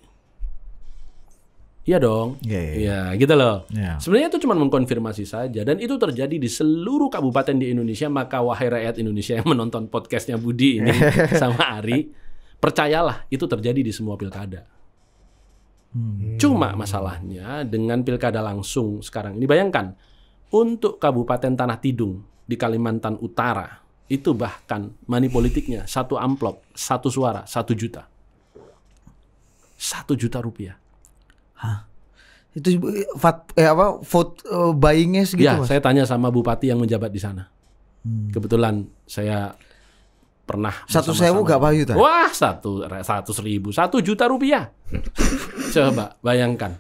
Iya dong. Iya, yeah, yeah. ya, gitu loh. Yeah. Sebenarnya itu cuma mengkonfirmasi saja dan itu terjadi di seluruh kabupaten di Indonesia. Maka wahai rakyat Indonesia yang menonton podcastnya Budi ini sama Ari, percayalah itu terjadi di semua pilkada. Hmm. Cuma masalahnya dengan pilkada langsung sekarang ini bayangkan untuk Kabupaten Tanah Tidung di Kalimantan Utara, itu bahkan money politiknya satu amplop, satu suara, satu juta. Satu juta rupiah. Hah? Itu fat, eh apa, vote uh, buyingnya segitu ya, mas? saya tanya sama bupati yang menjabat di sana. Hmm. Kebetulan saya pernah satu sewu gak pak juta wah satu seratus ribu satu juta rupiah coba bayangkan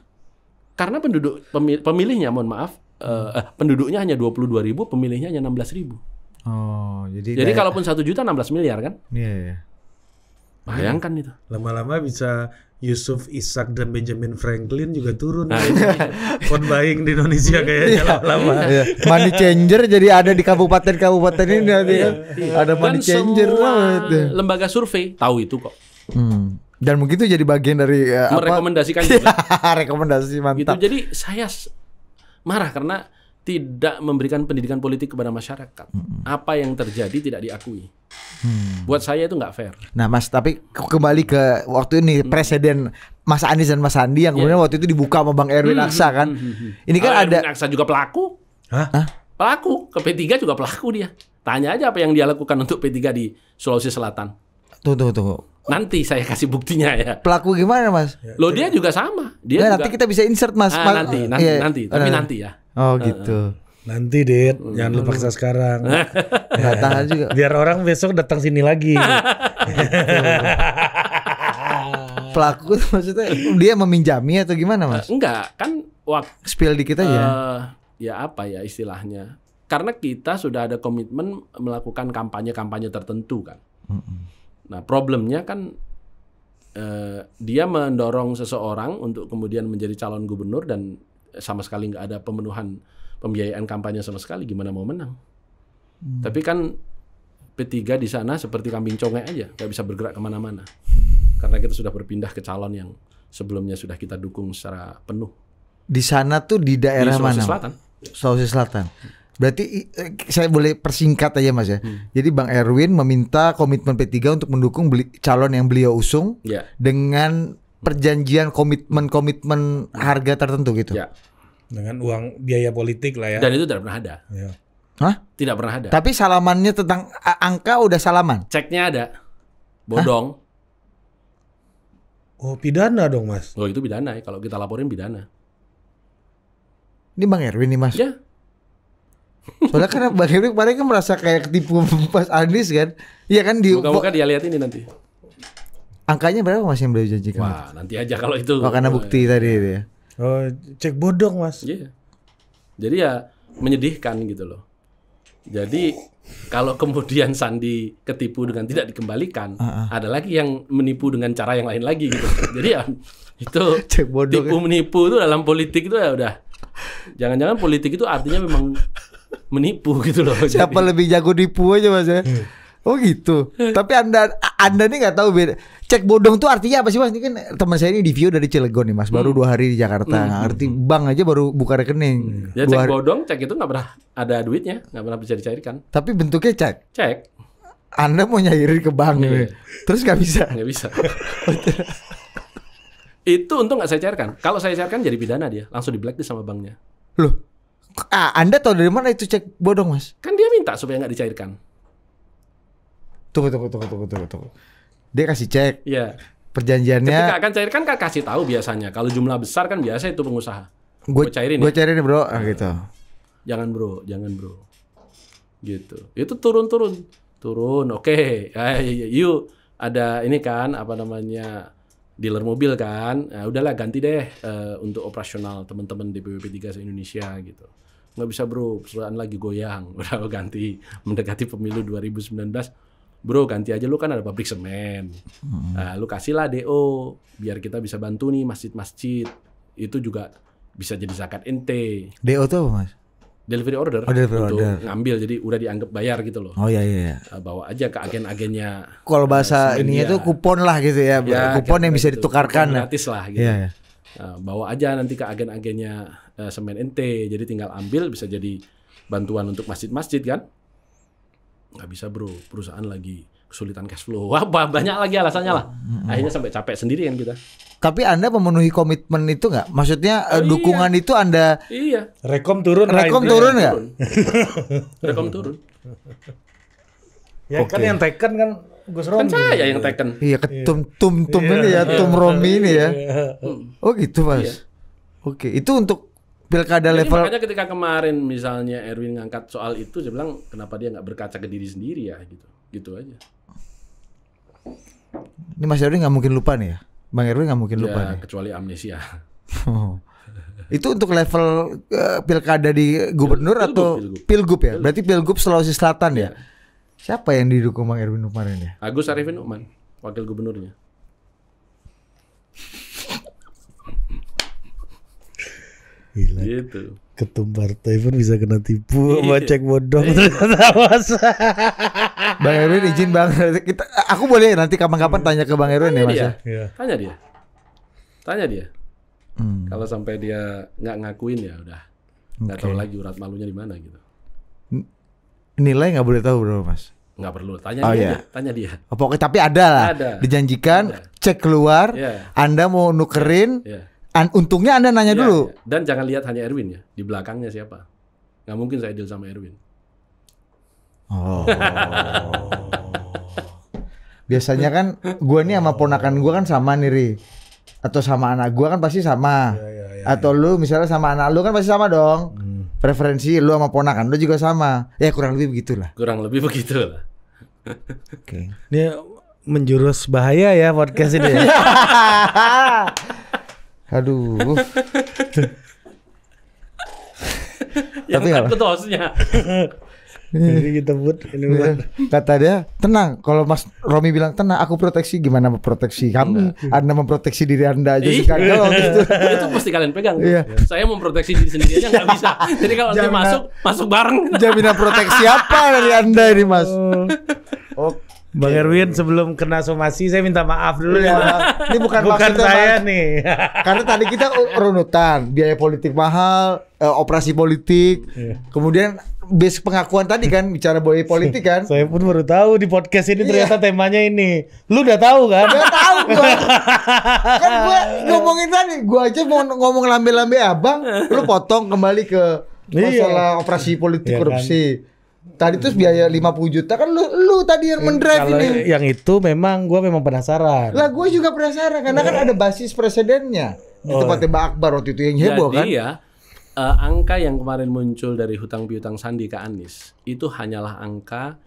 karena penduduk pemilihnya mohon maaf uh, eh, penduduknya hanya 22 ribu, pemilihnya hanya 16 ribu. Oh, jadi jadi daya, kalaupun satu juta 16 miliar kan? Iya. iya. Bayangkan itu. Lama-lama bisa Yusuf Ishak dan Benjamin Franklin juga turun. Nah, Phone buying di Indonesia kayaknya iya, lama. Iya. Money changer jadi ada di kabupaten-kabupaten ini kan? iya, iya, ada money dan changer lah. Ya. Lembaga survei tahu itu kok. Hmm. Dan mungkin itu jadi bagian dari uh, merekomendasikan apa? juga. rekomendasi mantap. Gitu. Jadi saya marah karena tidak memberikan pendidikan politik kepada masyarakat. Hmm. Apa yang terjadi tidak diakui. Hmm. Buat saya itu nggak fair. Nah, Mas, tapi kembali ke waktu ini hmm. presiden Mas Anies dan Mas Sandi yang kemudian yeah. waktu itu dibuka sama Bang Erwin hmm. Aksa kan. Hmm. Ini kan oh, ada Erwin Aksa juga pelaku. Pelaku. Ke P3 juga pelaku dia. Tanya aja apa yang dia lakukan untuk P3 di Sulawesi Selatan. Tuh tuh tuh. Nanti saya kasih buktinya ya. Pelaku gimana mas? Lo dia juga sama. Dia nah, juga... nanti kita bisa insert mas. Ah, nanti, nanti, iya. nanti. Tapi nah. nanti ya. Oh gitu. Ah, ah. Nanti Dit, jangan lupa hmm. sekarang. Datang aja juga. Biar orang besok datang sini lagi. Pelaku maksudnya dia meminjami atau gimana mas? Enggak, kan wak, spill dikit aja. Uh, ya apa ya istilahnya? Karena kita sudah ada komitmen melakukan kampanye-kampanye tertentu kan. Mm -mm. Nah, problemnya kan eh, dia mendorong seseorang untuk kemudian menjadi calon gubernur dan sama sekali nggak ada pemenuhan pembiayaan kampanye sama sekali, gimana mau menang? Hmm. Tapi kan P3 di sana seperti kambing congek aja, nggak bisa bergerak kemana-mana. Karena kita sudah berpindah ke calon yang sebelumnya sudah kita dukung secara penuh. Di sana tuh di daerah di Sulawesi mana? Selatan. Sulawesi Selatan. Berarti eh, saya boleh persingkat aja Mas ya. Hmm. Jadi Bang Erwin meminta komitmen P3 untuk mendukung beli, calon yang beliau usung yeah. dengan perjanjian komitmen-komitmen harga tertentu gitu. Yeah. Dengan uang biaya politik lah ya. Dan itu tidak pernah ada. Yeah. Hah? Tidak pernah ada. Tapi salamannya tentang angka udah salaman. Ceknya ada. Bodong. Hah? Oh, pidana dong, Mas. Oh, itu pidana ya. Kalau kita laporin pidana. Ini Bang Erwin nih, Mas. Ya. Soalnya karena Bang Henry kemarin kan merasa kayak ketipu pas Anies kan. Iya kan di Buka-buka dia lihat ini nanti. Angkanya berapa Mas yang beliau janjikan? Wah, nanti aja kalau itu. Oh, karena bukti oh, tadi itu ya. Oh, cek bodong, Mas. Iya. Jadi ya menyedihkan gitu loh. Jadi kalau kemudian Sandi ketipu dengan tidak dikembalikan, uh-uh. ada lagi yang menipu dengan cara yang lain lagi gitu. Jadi ya itu cek bodong, tipu menipu itu dalam politik itu ya udah Jangan-jangan politik itu artinya memang menipu gitu loh. Siapa jadi. lebih jago nipu aja mas ya? Hmm. Oh gitu. Tapi anda anda nih nggak tahu beda. Cek bodong tuh artinya apa sih mas? Ini kan teman saya ini di view dari Cilegon nih mas. Baru hmm. dua hari di Jakarta. Hmm. Arti bank aja baru buka rekening. Hmm. Ya cek hari. bodong, cek itu nggak pernah ada duitnya, nggak pernah bisa dicairkan. Tapi bentuknya cek. Cek. Anda mau nyairin ke bank, nih iya, Hmm. Iya. terus nggak bisa. Nggak bisa. itu untung nggak saya cairkan. Kalau saya cairkan jadi pidana dia, langsung di blacklist sama banknya. Loh, Ah, Anda tahu dari mana itu cek bodong, Mas? Kan dia minta supaya nggak dicairkan. Tunggu, tunggu, tunggu, tunggu, tunggu, tunggu. Dia kasih cek. Iya. Perjanjiannya. Ketika akan cairkan kan kasih tahu biasanya. Kalau jumlah besar kan biasa itu pengusaha. Gue cairin. Ya. Gue cairin bro. Ah, gitu. Jangan bro, jangan bro. Gitu. Itu turun-turun, turun. Oke, turun. okay. you ada ini kan apa namanya dealer mobil kan, nah, udahlah ganti deh uh, untuk operasional teman-teman di BPP 3 Indonesia gitu nggak bisa bro perusahaan lagi goyang udah lo ganti mendekati pemilu 2019 bro ganti aja lu kan ada pabrik semen nah, lu lah do biar kita bisa bantu nih masjid-masjid itu juga bisa jadi zakat ente do tuh apa mas delivery order oh, delivery untuk ngambil jadi udah dianggap bayar gitu loh. Oh iya iya. iya. Eh, bawa aja ke agen-agennya. Kalau bahasa eh, ini itu kupon lah gitu ya. ya kupon yang bisa gitu. ditukarkan. Gratis lah gitu. Ya, iya. iya. Eh, bawa aja nanti ke agen-agennya uh, semen NT jadi tinggal ambil bisa jadi bantuan untuk masjid-masjid kan nggak bisa bro perusahaan lagi kesulitan cash flow apa banyak lagi alasannya lah akhirnya sampai capek sendiri kan kita tapi anda memenuhi komitmen itu nggak maksudnya oh, iya. dukungan itu anda iya rekom turun rekom turun nggak rekom turun ya okay. kan yang teken kan Gus Romi. Kan saya yang Tekken. Iya, ketum tum tum iya. ini ya, iya. tum Romi ini ya. Iya. Oh gitu mas. Oke, itu untuk pilkada level. Makanya ketika kemarin misalnya Erwin ngangkat soal itu, saya bilang kenapa dia nggak berkaca ke diri sendiri ya gitu, gitu aja. Ini Mas Erwin nggak mungkin lupa nih ya, Bang Erwin nggak mungkin lupa ya, nih. Kecuali amnesia. Oh. itu untuk level uh, pilkada di gubernur pilgub, atau pilgub, pilgub ya? Berarti pilgub Sulawesi Selatan ya? Siapa yang didukung Bang Erwin kemarin ya? Agus Arifin Uman, wakil gubernurnya. Gila. Gitu. Ketum partai pun bisa kena tipu iya. sama cek bodong ternyata Bang Erwin izin Bang. Kita, aku boleh nanti kapan-kapan hmm. tanya ke Bang Erwin ya, tanya ya Mas. Ya. Tanya dia. Tanya dia. Hmm. Kalau sampai dia nggak ngakuin ya udah nggak okay. tahu lagi urat malunya di mana gitu. Hmm nilai nggak boleh tahu berapa mas? Nggak perlu, tanya oh, dia, iya. tanya dia. Oh, pokoknya tapi ada lah, ada. dijanjikan, ada. cek keluar, yeah. Anda mau nukerin, yeah. Iya. an untungnya Anda nanya yeah, dulu. Iya. Dan jangan lihat hanya Erwin ya, di belakangnya siapa? Nggak mungkin saya deal sama Erwin. Oh. Biasanya kan gue nih sama ponakan gue kan sama niri, Atau sama anak gue kan pasti sama. Ya, ya, yeah, Atau yeah. lu misalnya sama anak lu kan pasti sama dong preferensi lu sama ponakan lu juga sama. Ya kurang lebih begitulah. Kurang lebih begitulah. Oke. Okay. Ini menjurus bahaya ya podcast ini ya. Aduh. Yang Tapi takut hostnya. Iya. Jadi kita buat ini yeah. Kata dia, tenang. Kalau Mas Romi bilang tenang, aku proteksi. Gimana memproteksi kamu? Iya. Anda memproteksi diri Anda aja sih kalau oh, gitu. Itu pasti kalian pegang. Iya. Saya memproteksi diri sendiri aja nggak bisa. Jadi kalau nanti masuk, masuk bareng. Jaminan proteksi apa dari Anda ini, Mas? Oke. Oh. Oh. Bang iya. Erwin sebelum kena somasi saya minta maaf dulu ya. Ini bukan bukan saya bang. nih. Karena tadi kita runutan biaya politik mahal, eh, operasi politik, yeah. kemudian basic pengakuan tadi kan bicara boy politik kan. Saya pun baru tahu di podcast ini iya. ternyata temanya ini. Lu udah tahu kan? Udah tahu gua. kan gua ngomongin tadi, gua aja mau ngomong lambe-lambe abang, lu potong kembali ke iya. masalah iya. operasi politik iya korupsi. Kan? Tadi terus biaya 50 juta kan lu lu tadi yang iya, mendrive ini. Yang itu memang gua memang penasaran. Lah gua juga penasaran karena oh. kan ada basis presidennya. Di tempatnya Mbak Akbar waktu itu yang heboh Jadi kan. Iya uh, angka yang kemarin muncul dari hutang piutang Sandi ke Anies itu hanyalah angka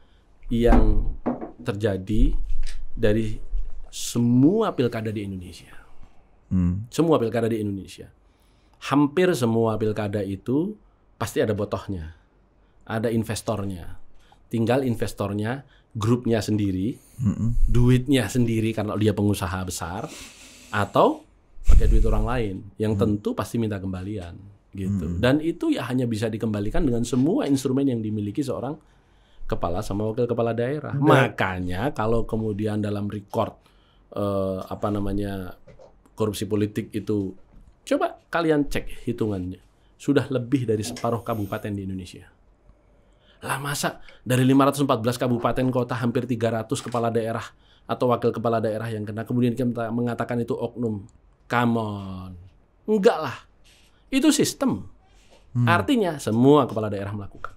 yang terjadi dari semua pilkada di Indonesia. Hmm. Semua pilkada di Indonesia. Hampir semua pilkada itu pasti ada botohnya. Ada investornya. Tinggal investornya, grupnya sendiri, hmm. duitnya sendiri karena dia pengusaha besar atau pakai duit orang lain yang hmm. tentu pasti minta kembalian gitu. Hmm. Dan itu ya hanya bisa dikembalikan dengan semua instrumen yang dimiliki seorang kepala sama wakil kepala daerah. Hmm. Makanya kalau kemudian dalam record eh, apa namanya korupsi politik itu coba kalian cek hitungannya. Sudah lebih dari separuh kabupaten di Indonesia. Lah masa dari 514 kabupaten kota hampir 300 kepala daerah atau wakil kepala daerah yang kena kemudian kita mengatakan itu oknum. Come on. Enggak lah itu sistem. Hmm. Artinya semua kepala daerah melakukan.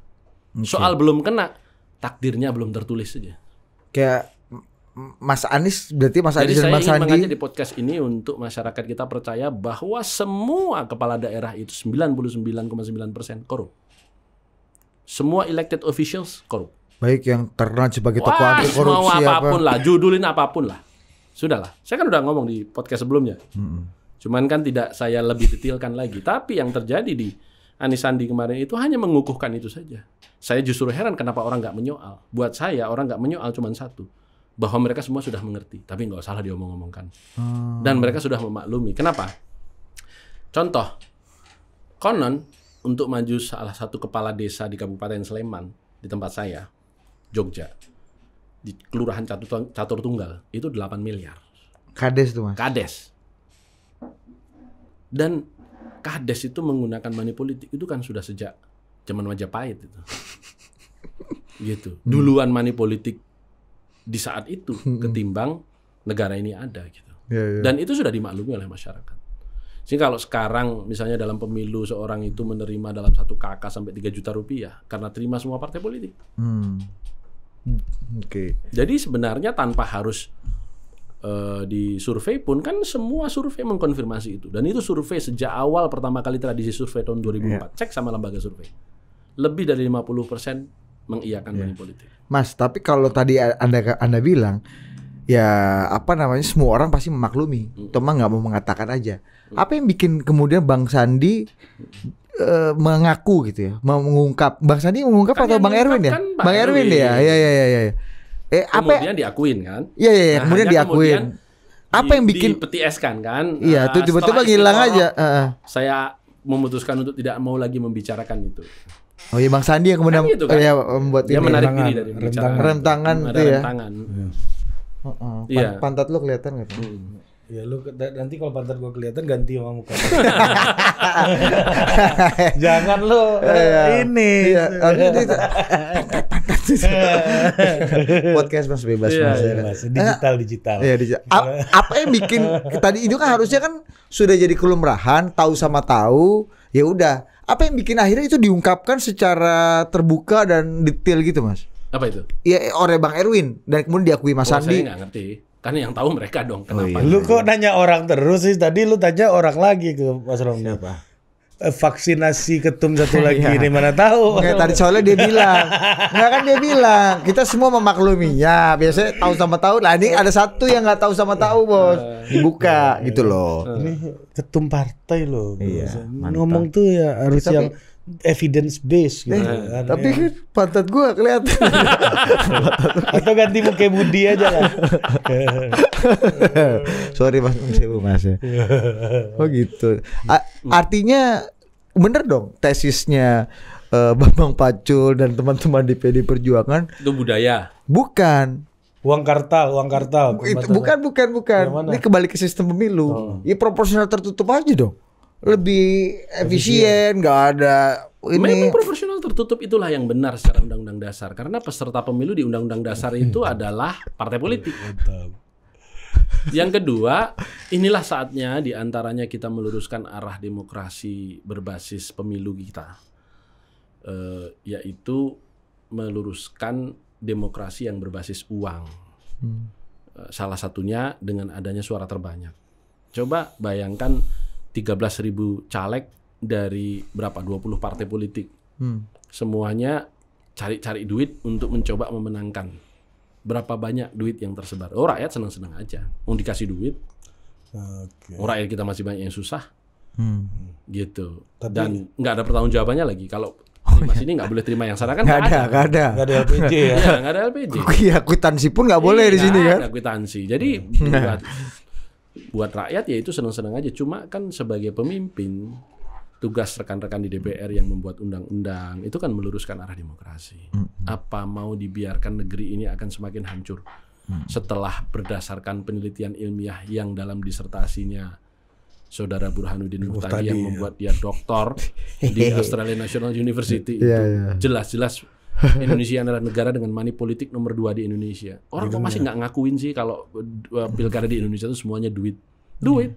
Okay. Soal belum kena, takdirnya belum tertulis saja. Kayak Mas Anies berarti Mas Anies Jadi dan Mas Sandi. Jadi saya di podcast ini untuk masyarakat kita percaya bahwa semua kepala daerah itu 99,9% korup. Semua elected officials korup. Baik yang terkenal sebagai tokoh anti korupsi apa apapun lah, judulin apapun lah. Sudahlah. Saya kan udah ngomong di podcast sebelumnya. Hmm. Cuman kan tidak saya lebih detailkan lagi. Tapi yang terjadi di Anisandi Sandi kemarin itu hanya mengukuhkan itu saja. Saya justru heran kenapa orang nggak menyoal. Buat saya orang nggak menyoal cuma satu bahwa mereka semua sudah mengerti, tapi nggak salah diomong-omongkan. Hmm. Dan mereka sudah memaklumi. Kenapa? Contoh, konon untuk maju salah satu kepala desa di Kabupaten Sleman di tempat saya, Jogja, di Kelurahan Catur, Tunggal itu 8 miliar. Kades tuh mas. Kades. Dan Kades itu menggunakan money politik itu kan sudah sejak zaman Majapahit itu. gitu. Hmm. Duluan money politik di saat itu hmm. ketimbang negara ini ada gitu. Ya, ya. Dan itu sudah dimaklumi oleh masyarakat. Sehingga kalau sekarang misalnya dalam pemilu seorang itu menerima dalam satu kakak sampai 3 juta rupiah karena terima semua partai politik. Hmm. hmm oke. Okay. Jadi sebenarnya tanpa harus uh, di survei pun kan semua survei mengkonfirmasi itu dan itu survei sejak awal pertama kali tradisi survei tahun 2004 yeah. cek sama lembaga survei lebih dari 50% mengiyakan yeah. money politik. Mas, tapi kalau tadi Anda Anda bilang ya apa namanya semua orang pasti memaklumi, hmm. cuma nggak mau mengatakan aja. Mm. Apa yang bikin kemudian Bang Sandi hmm. mengaku gitu ya, mengungkap Bang Sandi mengungkap kan atau Bang Erwin ya? Bang Erwin, ya, ya ya ya ya. Eh, apa kemudian diakuin kan? Iya, iya, iya. nah, kemudian diakuin. Kemudian apa di, yang bikin peti es kan kan? Iya, nah, itu tiba-tiba hilang aja. Uh. Saya memutuskan untuk tidak mau lagi membicarakan itu. Oh iya Bang Sandi yang kan kemudian gitu, kan? ya membuat dia ini menarik diri dari rentangan, rentangan, ya. rentangan, rentangan. iya. Pantat lu kelihatan gitu. Hmm. Ya lu nanti kalau pantat gua kelihatan ganti sama muka. Jangan lu ya, ini. Iya. Podcast Mas bebas ya, Mas. Ya, iya, kan? mas. Digital digital. Iya digital. apa yang bikin tadi itu kan harusnya kan sudah jadi kelumrahan, tahu sama tahu, ya udah. Apa yang bikin akhirnya itu diungkapkan secara terbuka dan detail gitu, Mas? Apa itu? Iya, oleh Bang Erwin dan kemudian diakui Mas oh, Sandi. Saya ngerti kan yang tahu mereka dong oh, kenapa. Oh, iya. Lu ya. kok nanya orang terus sih? Tadi lu tanya orang lagi ke Mas Romi. Siapa? Eh, vaksinasi ketum satu lagi iya. ini mana tahu. Kayak tadi soalnya dia bilang, nggak kan dia bilang kita semua memaklumi ya biasanya tahu sama tahu. Nah ini ada satu yang nggak tahu sama tahu bos eh. dibuka eh, gitu loh ketum partai loh. Iya, Ngomong tuh ya harus tapi, yang evidence based gitu. Eh, tapi kan ya. pantat gua kelihatan. Atau ganti muka Budi aja kan? lah. Sorry Mas Sewu Mas. ya. oh gitu. A artinya bener dong tesisnya uh, Bambang Pacul dan teman-teman di PD Perjuangan itu budaya. Bukan Uang kartal, uang kartal. Itu, bukan, bukan, bukan. Ini kembali ke sistem pemilu. Oh. Ya proporsional tertutup aja dong. Lebih efisien, nggak ada ini. Memang proporsional tertutup itulah yang benar secara undang-undang dasar. Karena peserta pemilu di undang-undang dasar itu adalah partai politik. Yang kedua, inilah saatnya diantaranya kita meluruskan arah demokrasi berbasis pemilu kita, e, yaitu meluruskan demokrasi yang berbasis uang. Hmm. Eh, salah satunya dengan adanya suara terbanyak. Coba bayangkan 13.000 caleg dari berapa 20 partai politik. Hmm. Semuanya cari-cari duit untuk mencoba memenangkan. Berapa banyak duit yang tersebar? Oh, rakyat senang-senang aja. Mau dikasih duit. Okay. Oh, rakyat kita masih banyak yang susah. Hmm. Gitu. Tapi, Dan nggak ada pertanggung jawabannya lagi. Kalau Oh, iya. ini nggak boleh terima yang sana kan? Nggak ada, nggak ada. Nggak ada LPG ya? Iya, nggak ada LPG. Iya, kwitansi pun nggak boleh di iya, sini kan? Nggak kwitansi. Jadi hmm. buat, buat rakyat ya itu seneng-seneng aja. Cuma kan sebagai pemimpin tugas rekan-rekan di DPR yang membuat undang-undang itu kan meluruskan arah demokrasi. Hmm. Apa mau dibiarkan negeri ini akan semakin hancur hmm. setelah berdasarkan penelitian ilmiah yang dalam disertasinya saudara Burhanuddin Muhtadi yang ya. membuat dia doktor di Australia National University iya, itu yeah, yeah. jelas-jelas Indonesia adalah negara dengan money politik nomor dua di Indonesia. Orang kok masih nggak ngakuin sih kalau eh, pilkada di Indonesia itu semuanya duit, duit.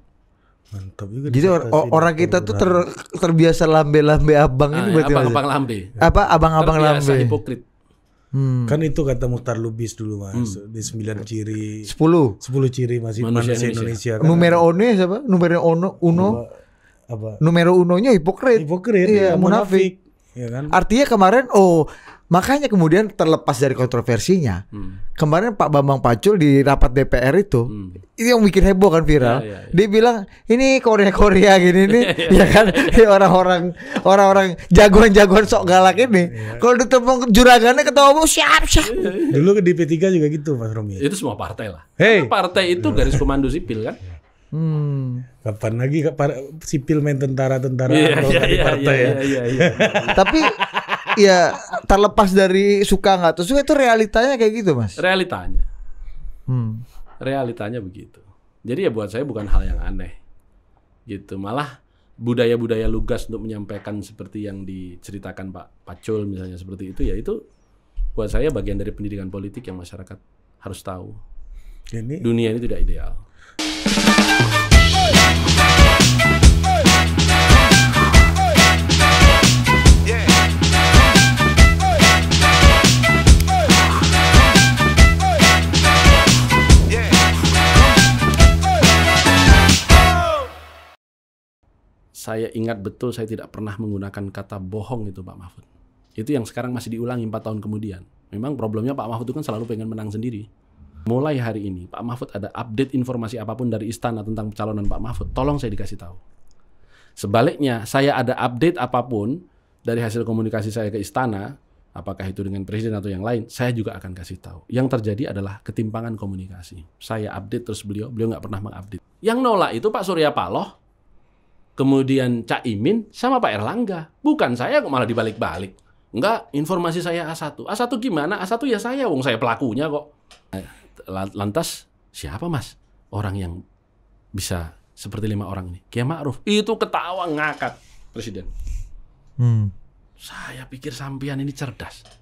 Mantap juga. Jadi gitu, or orang kita tuh ter terbiasa lambe-lambe abang nah, ini iya, berarti abang-abang lambe. Apa abang-abang lambe? Terbiasa hipokrit. Hmm. Kan itu kata mutar Lubis dulu mas hmm. di sembilan ciri. Sepuluh. Sepuluh ciri masih manusia, manusia Indonesia. Indonesia kan? Numero one siapa? Numero uno. uno. Apa? apa? uno nya hipokrit. Hipokrit. Iya, ya, munafik. munafik. Ya kan? Artinya kemarin oh Makanya kemudian terlepas dari kontroversinya, hmm. kemarin Pak Bambang Pacul di rapat DPR itu, hmm. itu yang bikin heboh kan viral. Ya, ya, ya. Dia bilang ini Korea Korea gini nih, ya, ya. ya kan orang-orang orang-orang jagoan-jagoan sok galak ini. Ya. Kalau ditemukan juragannya ketawa mau oh, siap siap. Ya, Dulu ke DP3 juga gitu Mas Romi. Itu semua partai lah. Hey. partai itu garis komando sipil kan. Hmm. Kapan lagi kapan, sipil main tentara-tentara yeah, yeah, yeah, partai yeah, ya. Yeah, yeah, yeah. Tapi ya terlepas dari suka nggak tuh suka itu realitanya kayak gitu mas realitanya hmm. realitanya begitu jadi ya buat saya bukan hal yang aneh gitu malah budaya-budaya lugas untuk menyampaikan seperti yang diceritakan Pak Pacul misalnya seperti itu ya itu buat saya bagian dari pendidikan politik yang masyarakat harus tahu ini dunia ini tidak ideal saya ingat betul saya tidak pernah menggunakan kata bohong itu Pak Mahfud. Itu yang sekarang masih diulangi 4 tahun kemudian. Memang problemnya Pak Mahfud itu kan selalu pengen menang sendiri. Mulai hari ini Pak Mahfud ada update informasi apapun dari istana tentang pencalonan Pak Mahfud. Tolong saya dikasih tahu. Sebaliknya saya ada update apapun dari hasil komunikasi saya ke istana, apakah itu dengan presiden atau yang lain, saya juga akan kasih tahu. Yang terjadi adalah ketimpangan komunikasi. Saya update terus beliau, beliau nggak pernah mengupdate. Yang nolak itu Pak Surya Paloh, kemudian Cak Imin sama Pak Erlangga. Bukan saya kok malah dibalik-balik. Enggak, informasi saya A1. A1 gimana? A1 ya saya, wong saya pelakunya kok. Lantas siapa mas orang yang bisa seperti lima orang ini? Kiai Ma'ruf. Itu ketawa ngakak Presiden. Hmm. Saya pikir sampean ini cerdas.